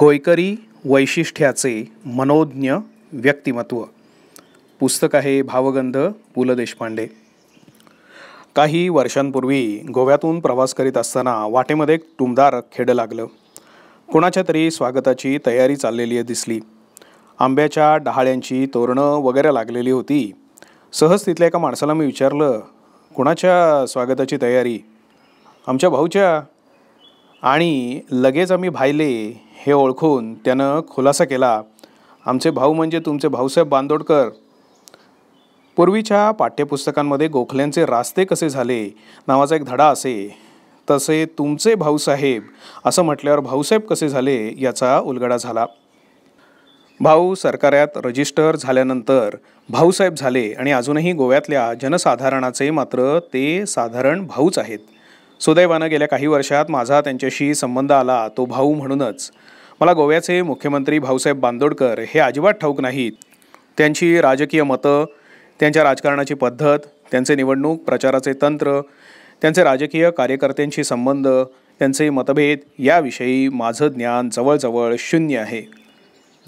गोयकरी वैशिष्ट्याचे मनोज्ञ व्यक्तिमत्व पुस्तक आहे भावगंध पु ल देशपांडे काही वर्षांपूर्वी गोव्यातून प्रवास करीत असताना वाटेमध्ये एक टुमदार खेडं लागलं कुणाच्या तरी स्वागताची तयारी चाललेली दिसली आंब्याच्या डहाळ्यांची तोरणं वगैरे लागलेली होती सहज तिथल्या एका माणसाला मी विचारलं कुणाच्या स्वागताची तयारी आमच्या भाऊच्या आणि लगेच आम्ही भायले हे ओळखून त्यानं खुलासा केला आमचे भाऊ म्हणजे तुमचे भाऊसाहेब बांदोडकर पूर्वीच्या पाठ्यपुस्तकांमध्ये गोखल्यांचे रास्ते कसे झाले नावाचा एक धडा असे तसे तुमचे भाऊसाहेब असं म्हटल्यावर भाऊसाहेब कसे झाले याचा उलगडा झाला भाऊ सरकारात रजिस्टर झाल्यानंतर भाऊसाहेब झाले आणि अजूनही गोव्यातल्या जनसाधारणाचे मात्र ते साधारण भाऊच आहेत सुदैवानं गेल्या काही वर्षात माझा त्यांच्याशी संबंध आला तो भाऊ म्हणूनच मला गोव्याचे मुख्यमंत्री भाऊसाहेब बांदोडकर हे अजिबात ठाऊक नाहीत त्यांची राजकीय मतं त्यांच्या राजकारणाची पद्धत त्यांचे निवडणूक प्रचाराचे तंत्र त्यांचे राजकीय कार्यकर्त्यांशी संबंध त्यांचे मतभेद याविषयी माझं ज्ञान जवळजवळ शून्य आहे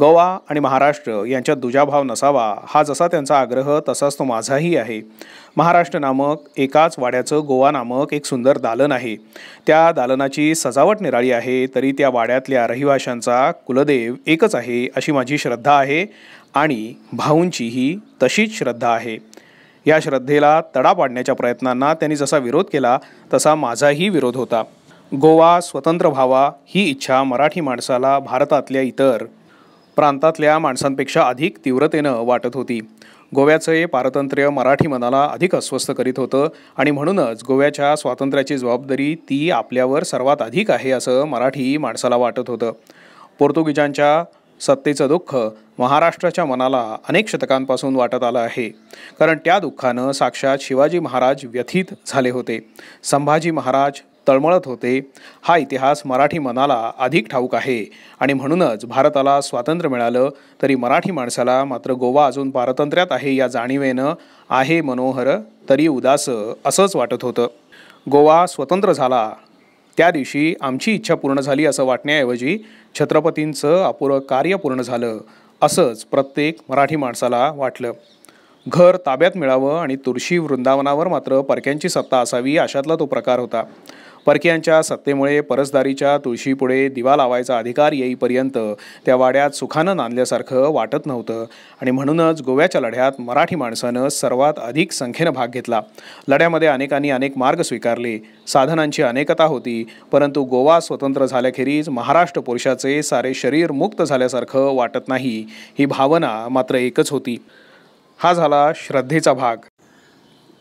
गोवा आणि महाराष्ट्र यांच्यात दुजाभाव नसावा हा जसा त्यांचा आग्रह तसाच तो माझाही आहे महाराष्ट्र नामक एकाच वाड्याचं गोवा नामक एक सुंदर दालन आहे त्या दालनाची सजावट निराळी आहे तरी त्या वाड्यातल्या रहिवाशांचा कुलदेव एकच आहे अशी माझी श्रद्धा आहे आणि भाऊंचीही तशीच श्रद्धा आहे या श्रद्धेला तडा पाडण्याच्या प्रयत्नांना त्यांनी जसा विरोध केला तसा माझाही विरोध होता गोवा स्वतंत्र व्हावा ही इच्छा मराठी माणसाला भारतातल्या इतर प्रांतातल्या माणसांपेक्षा अधिक तीव्रतेनं वाटत होती गोव्याचं हे पारतंत्र्य मराठी मनाला अधिक अस्वस्थ करीत होतं आणि म्हणूनच गोव्याच्या स्वातंत्र्याची जबाबदारी ती आपल्यावर सर्वात अधिक आहे असं मराठी माणसाला वाटत होतं पोर्तुगीजांच्या सत्तेचं दुःख महाराष्ट्राच्या मनाला अनेक शतकांपासून वाटत आलं आहे कारण त्या दुःखानं साक्षात शिवाजी महाराज व्यथित झाले होते संभाजी महाराज तळमळत होते हा इतिहास मराठी मनाला अधिक ठाऊक आहे आणि म्हणूनच भारताला स्वातंत्र्य मिळालं तरी मराठी माणसाला मात्र गोवा अजून पारतंत्र्यात आहे या जाणीवेनं आहे मनोहर तरी उदास असंच वाटत होतं गोवा स्वतंत्र झाला त्या दिवशी आमची इच्छा पूर्ण झाली असं वाटण्याऐवजी छत्रपतींचं अपुरं कार्य पूर्ण झालं असंच प्रत्येक मराठी माणसाला वाटलं घर ताब्यात मिळावं आणि तुळशी वृंदावनावर मात्र परक्यांची सत्ता असावी अशातला तो प्रकार होता परकीयांच्या सत्तेमुळे परसदारीच्या तुळशीपुढे दिवा लावायचा अधिकार येईपर्यंत त्या वाड्यात सुखानं नांदल्यासारखं वाटत नव्हतं आणि म्हणूनच गोव्याच्या लढ्यात मराठी माणसानं सर्वात अधिक संख्येनं भाग घेतला लढ्यामध्ये अनेकांनी अनेक मार्ग स्वीकारले साधनांची अनेकता होती परंतु गोवा स्वतंत्र झाल्याखेरीज महाराष्ट्र पुरुषाचे सारे शरीर मुक्त झाल्यासारखं वाटत नाही ही भावना मात्र एकच होती हा झाला श्रद्धेचा भाग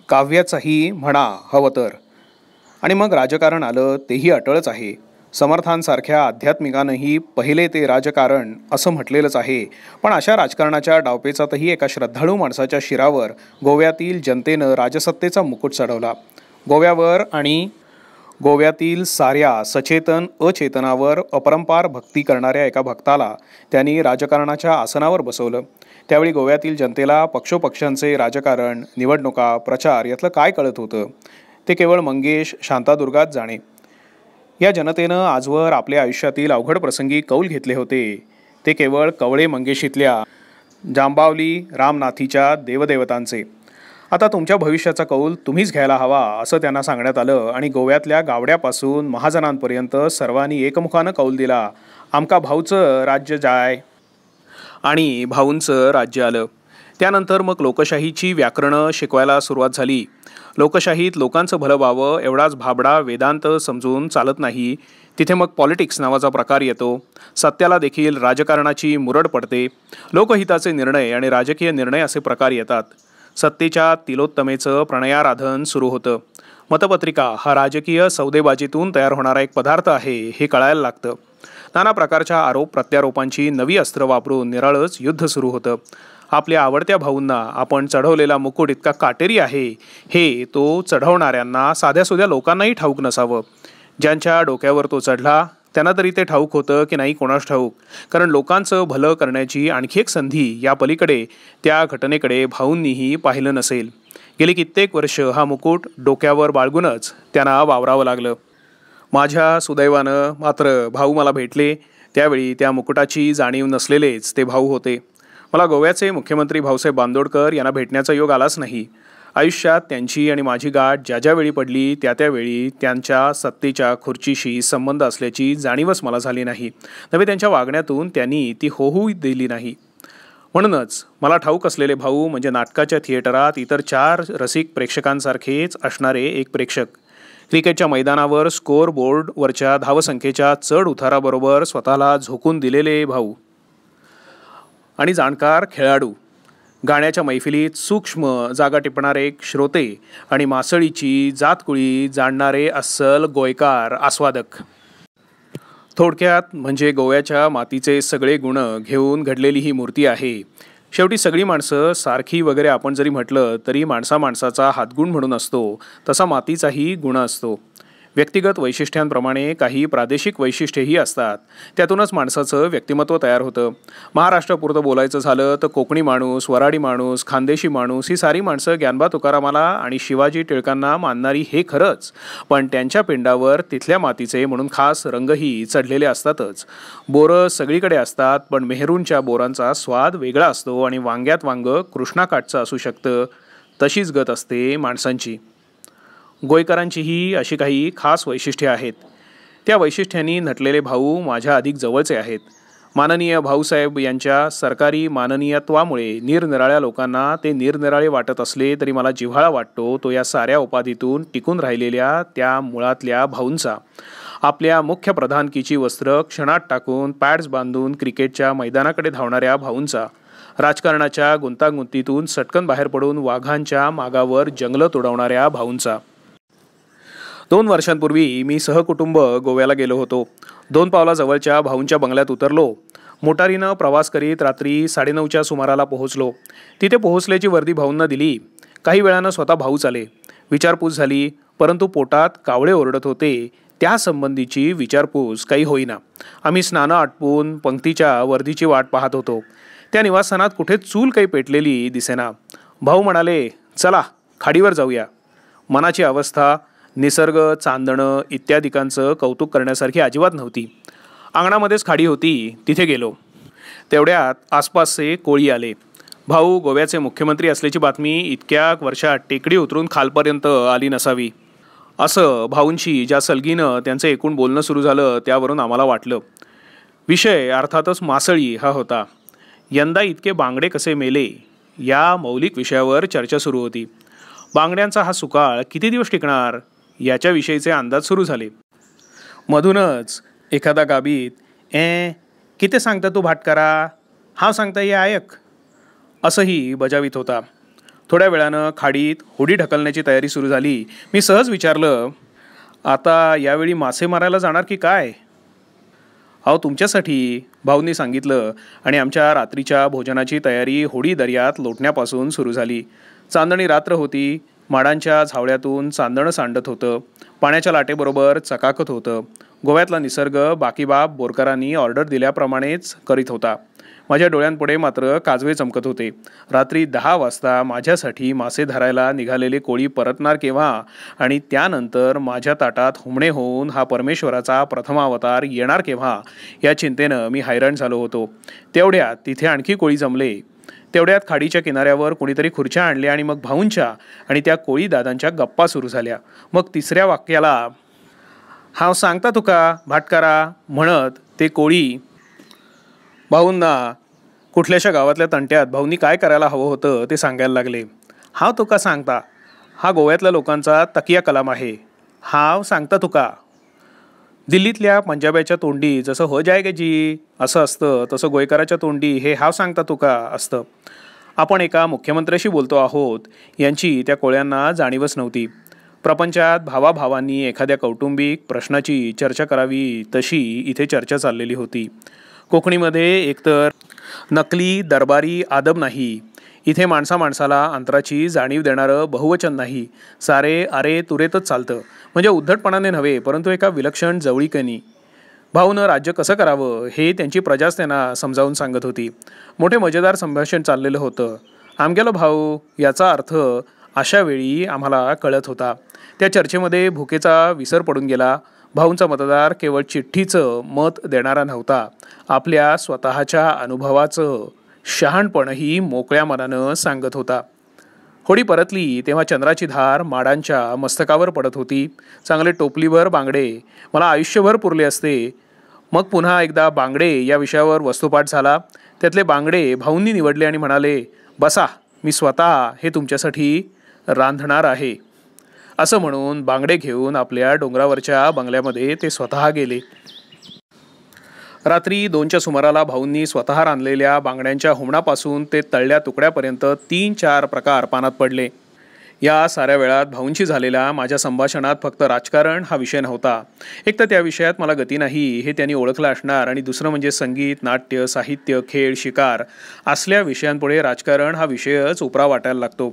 काव्याचाही म्हणा हवं तर आणि मग राजकारण आलं तेही अटळच आहे समर्थांसारख्या आध्यात्मिकानंही पहिले ते राजकारण असं म्हटलेलंच आहे पण अशा राजकारणाच्या डावपेचातही एका श्रद्धाळू माणसाच्या शिरावर गोव्यातील जनतेनं राजसत्तेचा मुकुट चढवला गोव्यावर आणि गोव्यातील साऱ्या सचेतन अचेतनावर अपरंपार भक्ती करणाऱ्या एका भक्ताला त्यांनी राजकारणाच्या आसनावर बसवलं त्यावेळी गोव्यातील जनतेला पक्षोपक्षांचे राजकारण निवडणुका प्रचार यातलं काय कळत होतं ते केवळ मंगेश शांतादुर्गात जाणे या जनतेनं आजवर आपल्या आयुष्यातील अवघड प्रसंगी कौल घेतले होते ते केवळ कवळे मंगेशीतल्या जांबावली रामनाथीच्या देवदेवतांचे आता तुमच्या भविष्याचा कौल तुम्हीच घ्यायला हवा असं त्यांना सांगण्यात आलं आणि गोव्यातल्या गावड्यापासून महाजनांपर्यंत सर्वांनी एकमुखानं कौल दिला आमका भाऊचं राज्य जाय आणि भाऊंचं राज्य आलं त्यानंतर मग लोकशाहीची व्याकरणं शिकवायला सुरुवात झाली लोकशाहीत लोकांचं भलं व्हावं एवढाच भाबडा वेदांत समजून चालत नाही तिथे मग पॉलिटिक्स नावाचा प्रकार येतो सत्याला देखील राजकारणाची मुरड पडते लोकहिताचे निर्णय आणि राजकीय निर्णय असे प्रकार येतात सत्तेच्या तिलोत्तमेचं प्रणयाराधन सुरू होतं मतपत्रिका हा राजकीय सौदेबाजीतून तयार होणारा एक पदार्थ आहे हे कळायला लागतं नाना प्रकारच्या आरोप प्रत्यारोपांची नवी अस्त्र वापरून निराळच युद्ध सुरू होतं आपल्या आवडत्या भाऊंना आपण चढवलेला मुकुट इतका काटेरी आहे हे तो चढवणाऱ्यांना साध्यासुध्या लोकांनाही ठाऊक नसावं ज्यांच्या डोक्यावर तो चढला त्यांना तरी ते ठाऊक होतं की नाही कोणास ठाऊक कारण लोकांचं भलं करण्याची आणखी एक संधी या पलीकडे त्या घटनेकडे भाऊंनीही पाहिलं नसेल गेली कित्येक वर्ष हा मुकुट डोक्यावर बाळगूनच त्यांना वावरावं लागलं माझ्या सुदैवानं मात्र भाऊ मला भेटले त्यावेळी त्या मुकुटाची जाणीव नसलेलेच ते भाऊ होते मला गोव्याचे मुख्यमंत्री भाऊसाहेब बांदोडकर यांना भेटण्याचा योग आलाच नाही आयुष्यात त्यांची आणि माझी गाठ ज्या ज्यावेळी पडली त्या त्यावेळी त्यांच्या सत्तेच्या खुर्चीशी संबंध असल्याची जाणीवच मला झाली नाही नव्हे त्यांच्या वागण्यातून त्यांनी ती होऊ दिली नाही म्हणूनच मला ठाऊक असलेले भाऊ म्हणजे नाटकाच्या थिएटरात इतर चार रसिक प्रेक्षकांसारखेच असणारे एक प्रेक्षक क्रिकेटच्या मैदानावर स्कोअर बोर्डवरच्या धावसंख्येच्या चढ उताराबरोबर स्वतःला झोकून दिलेले भाऊ आणि जाणकार खेळाडू गाण्याच्या मैफिलीत सूक्ष्म जागा टिपणारे श्रोते आणि मासळीची जातकुळी जाणणारे अस्सल गोयकार आस्वादक थोडक्यात म्हणजे गोव्याच्या मातीचे सगळे गुण घेऊन घडलेली ही मूर्ती आहे शेवटी सगळी माणसं सारखी वगैरे आपण जरी म्हटलं तरी माणसा माणसाचा हातगुण म्हणून असतो तसा मातीचाही गुण असतो व्यक्तिगत वैशिष्ट्यांप्रमाणे काही प्रादेशिक वैशिष्ट्येही असतात त्यातूनच माणसाचं व्यक्तिमत्व तयार होतं महाराष्ट्रापुरतं बोलायचं झालं तर कोकणी माणूस वराडी माणूस खानदेशी माणूस ही सारी माणसं ज्ञानबा तुकारामाला आणि शिवाजी टिळकांना मानणारी हे खरंच पण त्यांच्या पिंडावर तिथल्या मातीचे म्हणून खास रंगही चढलेले असतातच बोरं सगळीकडे असतात पण मेहरूंच्या बोरांचा स्वाद वेगळा असतो आणि वांग्यात वांगं कृष्णाकाठचं असू शकतं तशीच गत असते माणसांची गोयकरांची ही अशी काही खास वैशिष्ट्ये आहेत त्या वैशिष्ट्यांनी नटलेले भाऊ माझ्या अधिक जवळचे आहेत माननीय भाऊसाहेब यांच्या सरकारी माननीयत्वामुळे निरनिराळ्या लोकांना ते निरनिराळे वाटत असले तरी मला जिव्हाळा वाटतो तो या साऱ्या उपाधीतून टिकून राहिलेल्या त्या मुळातल्या भाऊंचा आपल्या मुख्य प्रधानकीची वस्त्र क्षणात टाकून पॅड्स बांधून क्रिकेटच्या मैदानाकडे धावणाऱ्या भाऊंचा राजकारणाच्या गुंतागुंतीतून सटकन बाहेर पडून वाघांच्या मागावर जंगलं तुडवणाऱ्या भाऊंचा दोन वर्षांपूर्वी मी सहकुटुंब गोव्याला गेलो होतो दोन पावलाजवळच्या भाऊंच्या बंगल्यात उतरलो मोटारीनं प्रवास करीत रात्री साडेनऊच्या सुमाराला पोहोचलो तिथे पोहोचल्याची वर्दी भाऊंना दिली काही वेळानं स्वतः भाऊच आले विचारपूस झाली परंतु पोटात कावळे ओरडत होते त्यासंबंधीची विचारपूस काही होईना आम्ही स्नानं आटपून पंक्तीच्या वर्दीची वाट पाहत होतो त्या निवासस्थानात कुठे चूल काही पेटलेली दिसेना भाऊ म्हणाले चला खाडीवर जाऊया मनाची अवस्था निसर्ग चांदणं इत्यादिकांचं कौतुक करण्यासारखी अजिबात नव्हती अंगणामध्येच खाडी होती तिथे गेलो तेवढ्यात आसपासचे कोळी आले भाऊ गोव्याचे मुख्यमंत्री असल्याची बातमी इतक्या वर्षात टेकडी उतरून खालपर्यंत आली नसावी असं भाऊंशी ज्या सलगीनं त्यांचं एकूण बोलणं सुरू झालं त्यावरून आम्हाला वाटलं विषय अर्थातच मासळी हा होता यंदा इतके बांगडे कसे मेले या मौलिक विषयावर चर्चा सुरू होती बांगड्यांचा हा सुकाळ किती दिवस टिकणार याच्याविषयीचे अंदाज सुरू झाले मधूनच एखादा गाबीत ए किती सांगता तू भाटकारा हा सांगता ये आयक असंही बजावित होता थोड्या वेळानं खाडीत होडी ढकलण्याची तयारी सुरू झाली मी सहज विचारलं आता यावेळी मासे मारायला जाणार की काय अहो तुमच्यासाठी भाऊंनी सांगितलं आणि आमच्या रात्रीच्या भोजनाची तयारी होडी दर्यात लोटण्यापासून सुरू झाली चांदणी रात्र होती माडांच्या झावळ्यातून चांदणं सांडत होतं पाण्याच्या लाटेबरोबर चकाकत होतं गोव्यातला निसर्ग बाकीबाब बोरकरांनी ऑर्डर दिल्याप्रमाणेच करीत होता माझ्या डोळ्यांपुढे मात्र काजवे चमकत होते रात्री दहा वाजता माझ्यासाठी मासे धरायला निघालेले कोळी परतणार केव्हा आणि त्यानंतर माझ्या ताटात हुमणे होऊन हा परमेश्वराचा प्रथमावतार येणार केव्हा या चिंतेनं मी हैराण झालो होतो तेवढ्या तिथे आणखी कोळी जमले तेवढ्यात खाडीच्या किनाऱ्यावर कोणीतरी खुर्च्या आणल्या आणि मग भाऊंच्या आणि त्या कोळी दादांच्या गप्पा सुरू झाल्या मग तिसऱ्या वाक्याला हांव सांगता तुका भाटकारा म्हणत ते कोळी भाऊंना कुठल्याशा गावातल्या तंट्यात भाऊंनी काय करायला हवं होतं ते सांगायला लागले हाव तुका सांगता हा गोव्यातल्या लोकांचा तकिया कलाम आहे हाव सांगता तुका दिल्लीतल्या पंजाब्याच्या तोंडी जसं हो जाय जी असं असतं तसं गोयकाराच्या तोंडी हे हाव सांगता तुका असतं आपण एका मुख्यमंत्र्याशी बोलतो आहोत यांची त्या कोळ्यांना जाणीवच नव्हती प्रपंचात भावाभावांनी एखाद्या कौटुंबिक प्रश्नाची चर्चा करावी तशी इथे चर्चा चाललेली होती कोकणीमध्ये एकतर नकली दरबारी आदब नाही इथे माणसा माणसाला अंतराची जाणीव देणारं बहुवचन नाही सारे अरे तुरेतच चालतं म्हणजे उद्धटपणाने नव्हे परंतु एका विलक्षण जवळीकनी भाऊनं राज्य कसं करावं हे त्यांची प्रजाच त्यांना समजावून सांगत होती मोठे मजेदार संभाषण चाललेलं होतं आमगेलो भाऊ याचा अर्थ अशा वेळी आम्हाला कळत होता त्या चर्चेमध्ये भुकेचा विसर पडून गेला भाऊंचा मतदार केवळ चिठ्ठीचं मत देणारा नव्हता आपल्या स्वतःच्या अनुभवाचं शहाणपणही मोकळ्या मनानं सांगत होता होडी परतली तेव्हा चंद्राची धार माडांच्या मस्तकावर पडत होती चांगले टोपलीवर बांगडे मला आयुष्यभर पुरले असते मग पुन्हा एकदा बांगडे या विषयावर वस्तुपाठ झाला त्यातले बांगडे भाऊंनी निवडले आणि म्हणाले बसा मी स्वतः हे तुमच्यासाठी रांधणार आहे असं म्हणून बांगडे घेऊन आपल्या डोंगरावरच्या बंगल्यामध्ये ते स्वतः गेले रात्री दोनच्या सुमाराला भाऊंनी स्वतः रांधलेल्या बांगड्यांच्या हुमणापासून ते तळल्या तुकड्यापर्यंत तीन चार प्रकार पानात पडले या साऱ्या वेळात भाऊंशी झालेल्या माझ्या संभाषणात फक्त राजकारण हा विषय नव्हता एक तर त्या विषयात मला गती नाही हे त्यांनी ओळखलं असणार आणि दुसरं म्हणजे संगीत नाट्य साहित्य खेळ शिकार असल्या विषयांपुढे राजकारण हा विषयच उपरा वाटायला लागतो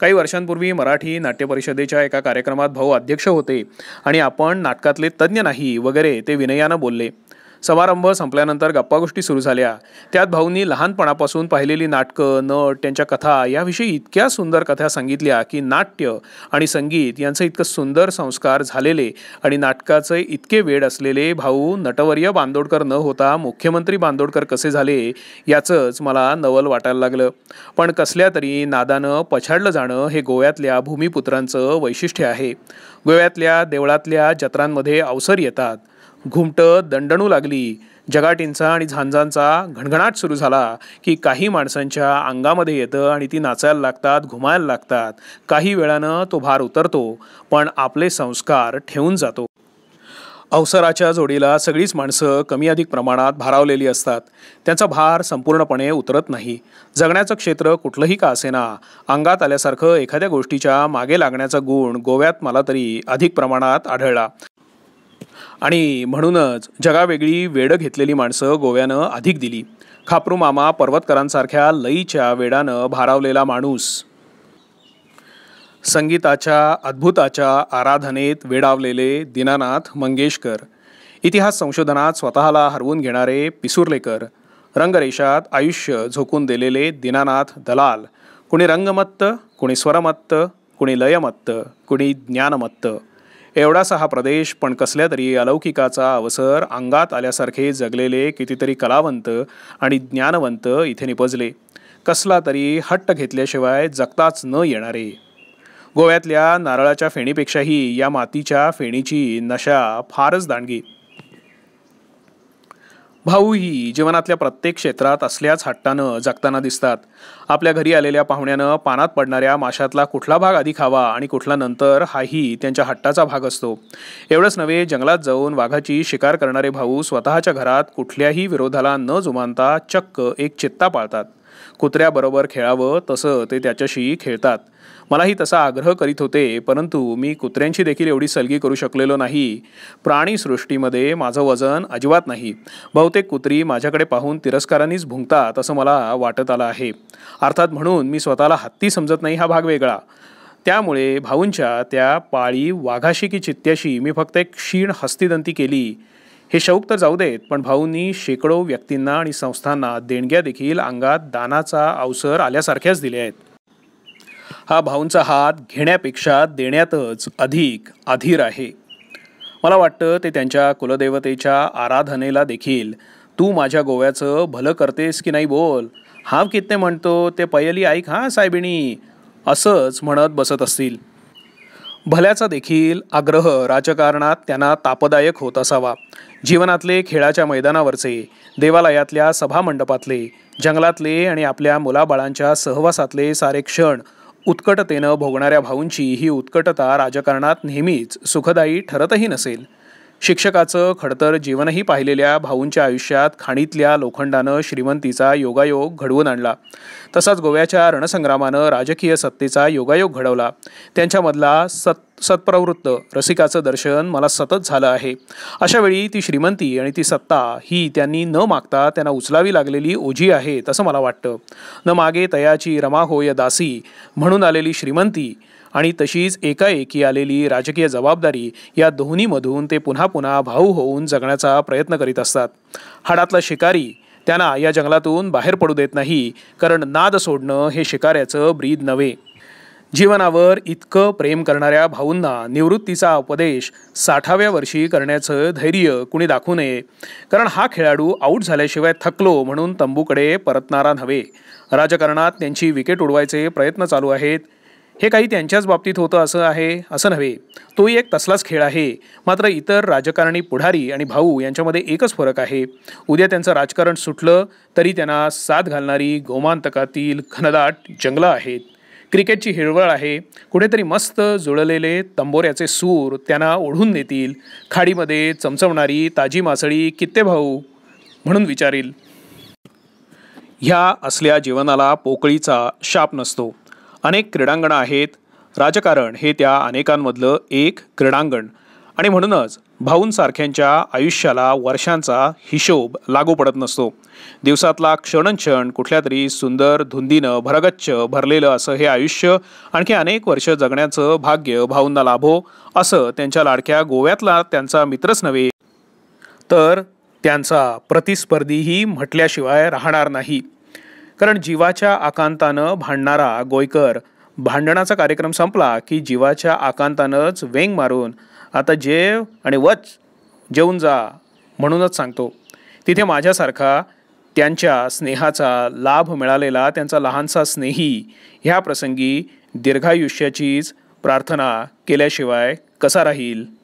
काही वर्षांपूर्वी मराठी नाट्य परिषदेच्या एका कार्यक्रमात भाऊ अध्यक्ष होते आणि आपण नाटकातले तज्ज्ञ नाही वगैरे ते विनयानं बोलले समारंभ संपल्यानंतर गप्पा गोष्टी सुरू झाल्या त्यात भाऊंनी लहानपणापासून पाहिलेली नाटकं नट त्यांच्या कथा याविषयी इतक्या सुंदर कथा सांगितल्या की नाट्य आणि संगीत यांचं इतकं सुंदर संस्कार झालेले आणि नाटकाचे इतके वेळ असलेले भाऊ नटवर्य बांदोडकर न होता मुख्यमंत्री बांदोडकर कसे झाले याचंच मला नवल वाटायला लागलं पण कसल्या तरी नादानं पछाडलं जाणं हे गोव्यातल्या भूमिपुत्रांचं वैशिष्ट्य आहे गोव्यातल्या देवळातल्या जत्रांमध्ये अवसर येतात घुमटं दंडणू लागली जगाटींचा आणि झांजांचा घणघणाट सुरू झाला की काही माणसांच्या अंगामध्ये येतं आणि ती नाचायला लागतात घुमायला लागतात काही वेळानं तो भार उतरतो पण आपले संस्कार ठेवून जातो अवसराच्या जोडीला सगळीच माणसं कमी अधिक प्रमाणात भारावलेली असतात त्यांचा भार संपूर्णपणे उतरत नाही जगण्याचं क्षेत्र कुठलंही का असेना अंगात आल्यासारखं एखाद्या गोष्टीच्या मागे लागण्याचा गुण गोव्यात मला तरी अधिक प्रमाणात आढळला आणि म्हणूनच जगावेगळी वेडं घेतलेली माणसं गोव्यानं अधिक दिली खापरू मामा पर्वतकरांसारख्या लईच्या वेडानं भारावलेला माणूस संगीताच्या अद्भुताच्या आराधनेत वेडावलेले दीनानाथ मंगेशकर इतिहास संशोधनात स्वतःला हरवून घेणारे पिसुर्लेकर रंगरेषात आयुष्य झोकून दिलेले दीनानाथ दलाल कुणी रंगमत्त कुणी स्वरमत्त कुणी लयमत्त कुणी ज्ञानमत्त एवढासा हा प्रदेश पण कसल्या तरी अलौकिकाचा अवसर अंगात आल्यासारखे जगलेले कितीतरी कलावंत आणि ज्ञानवंत इथे निपजले कसला तरी हट्ट घेतल्याशिवाय जगताच न येणारे गोव्यातल्या नारळाच्या फेणीपेक्षाही या मातीच्या फेणीची नशा फारच दांडगी भाऊही जीवनातल्या प्रत्येक क्षेत्रात असल्याच हट्टानं जगताना दिसतात आपल्या घरी आलेल्या पाहुण्यानं पानात पडणाऱ्या माशातला कुठला भाग आधी खावा आणि कुठला नंतर हाही त्यांच्या हट्टाचा भाग असतो एवढंच नव्हे जंगलात जाऊन वाघाची शिकार करणारे भाऊ स्वतःच्या घरात कुठल्याही विरोधाला न जुमानता चक्क एक चित्ता पाळतात कुत्र्याबरोबर खेळावं तसं ते त्याच्याशी खेळतात मलाही तसा आग्रह करीत होते परंतु मी कुत्र्यांची देखील एवढी सलगी करू शकलेलो नाही प्राणीसृष्टीमध्ये माझं वजन अजिबात नाही बहुतेक कुत्री माझ्याकडे पाहून तिरस्कारांनीच भुंकतात असं मला वाटत आलं आहे अर्थात म्हणून मी स्वतःला हत्ती समजत नाही हा भाग वेगळा त्यामुळे भाऊंच्या त्या पाळी वाघाशी की चित्त्याशी मी फक्त एक क्षीण हस्तिदंती केली हे शौक तर जाऊ देत पण भाऊंनी शेकडो व्यक्तींना आणि संस्थांना देणग्या देखील अंगात दानाचा अवसर आल्यासारख्याच दिल्या आहेत हा भाऊंचा हात घेण्यापेक्षा देण्यातच अधिक अधीर आहे मला वाटतं ते त्यांच्या कुलदेवतेच्या आराधनेला देखील तू माझ्या गोव्याचं भलं करतेस की नाही बोल हाव कितने म्हणतो ते पयली ऐक हा साहेबिणी असंच म्हणत बसत असतील भल्याचा देखील आग्रह राजकारणात त्यांना तापदायक होत असावा जीवनातले खेळाच्या मैदानावरचे देवालयातल्या सभामंडपातले जंगलातले आणि आपल्या मुलाबाळांच्या सहवासातले सारे क्षण उत्कटतेनं भोगणाऱ्या भाऊंची ही उत्कटता राजकारणात नेहमीच सुखदायी ठरतही नसेल शिक्षकाचं खडतर जीवनही पाहिलेल्या भाऊंच्या आयुष्यात खाणीतल्या लोखंडानं श्रीमंतीचा योगायोग घडवून आणला तसाच गोव्याच्या रणसंग्रामानं राजकीय सत्तेचा योगायोग घडवला त्यांच्यामधला सत् सत्प्रवृत्त रसिकाचं दर्शन मला सतत झालं आहे अशावेळी ती श्रीमंती आणि ती सत्ता ही त्यांनी न मागता त्यांना उचलावी लागलेली ओझी आहे तसं मला वाटतं न मागे तयाची रमा होय दासी म्हणून आलेली श्रीमंती आणि तशीच एकाएकी आलेली राजकीय जबाबदारी या दोन्हीमधून ते पुन्हा पुन्हा भाऊ होऊन जगण्याचा प्रयत्न करीत असतात हाडातला शिकारी त्यांना या जंगलातून बाहेर पडू देत नाही कारण नाद सोडणं हे शिकाऱ्याचं ब्रीद नव्हे जीवनावर इतकं प्रेम करणाऱ्या भाऊंना निवृत्तीचा उपदेश साठाव्या वर्षी करण्याचं धैर्य कुणी दाखवू नये कारण हा खेळाडू आऊट झाल्याशिवाय थकलो म्हणून तंबूकडे परतणारा नव्हे राजकारणात त्यांची विकेट उडवायचे प्रयत्न चालू आहेत हे काही त्यांच्याच बाबतीत होतं असं आहे असं नव्हे तोही एक तसलाच खेळ आहे मात्र इतर राजकारणी पुढारी आणि भाऊ यांच्यामध्ये एकच फरक आहे उद्या त्यांचं राजकारण सुटलं तरी त्यांना साथ घालणारी गोमांतकातील घनदाट जंगलं आहेत क्रिकेटची हिरवळ आहे कुठेतरी मस्त जुळलेले तंबोऱ्याचे सूर त्यांना ओढून नेतील खाडीमध्ये चमचवणारी ताजी मासळी कित्ते भाऊ म्हणून विचारील ह्या असल्या जीवनाला पोकळीचा शाप नसतो अनेक क्रीडांगणं आहेत राजकारण हे त्या अनेकांमधलं एक क्रीडांगण आणि म्हणूनच भाऊंसारख्यांच्या आयुष्याला वर्षांचा हिशोब लागू पडत नसतो दिवसातला क्षण कुठल्या तरी सुंदर धुंदीनं भरगच्च भरलेलं असं हे आयुष्य आणखी अनेक वर्ष जगण्याचं भाग्य भाऊंना लाभो असं त्यांच्या लाडक्या गोव्यातला त्यांचा मित्रच नव्हे तर त्यांचा प्रतिस्पर्धीही म्हटल्याशिवाय राहणार नाही कारण जीवाच्या आकांतानं भांडणारा गोयकर भांडणाचा कार्यक्रम संपला की जीवाच्या आकांतानंच वेंग मारून आता जेव आणि वच जेवून जा म्हणूनच सांगतो तिथे माझ्यासारखा त्यांच्या स्नेहाचा लाभ मिळालेला त्यांचा लहानसा स्नेही ह्या प्रसंगी दीर्घायुष्याचीच प्रार्थना केल्याशिवाय कसा राहील